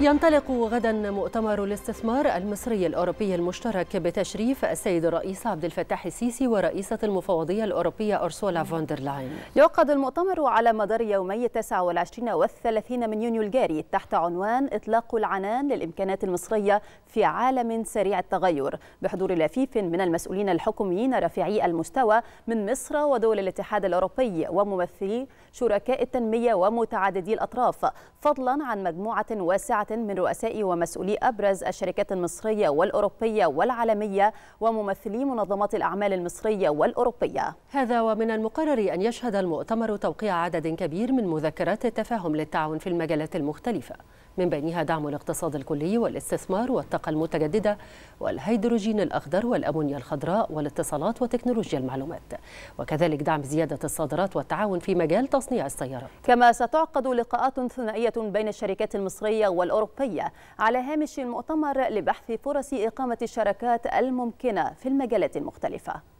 ينطلق غدا مؤتمر الاستثمار المصري الأوروبي المشترك بتشريف السيد الرئيس عبد الفتاح السيسي ورئيسة المفوضية الأوروبية أرسولا فوندرلاين يعقد المؤتمر على مدار يومي 29 و 30 من يونيو الجاري تحت عنوان إطلاق العنان للإمكانات المصرية في عالم سريع التغير بحضور لفيف من المسؤولين الحكوميين رفيعي المستوى من مصر ودول الاتحاد الأوروبي وممثلي شركاء التنمية ومتعددي الأطراف فضلا عن مجموعة واسعة من رؤساء ومسؤولي أبرز الشركات المصرية والأوروبية والعالمية وممثلي منظمات الأعمال المصرية والأوروبية هذا ومن المقرر أن يشهد المؤتمر توقيع عدد كبير من مذكرات التفاهم للتعاون في المجالات المختلفة من بينها دعم الاقتصاد الكلي والاستثمار والطاقة المتجددة والهيدروجين الأخضر والأمونيا الخضراء والاتصالات وتكنولوجيا المعلومات وكذلك دعم زيادة الصادرات والتعاون في مجال تصنيع السيارات كما ستعقد لقاءات ثنائية بين الشركات المصرية والأوروبية الأوروبية على هامش المؤتمر لبحث فرص إقامة الشراكات الممكنة في المجالات المختلفة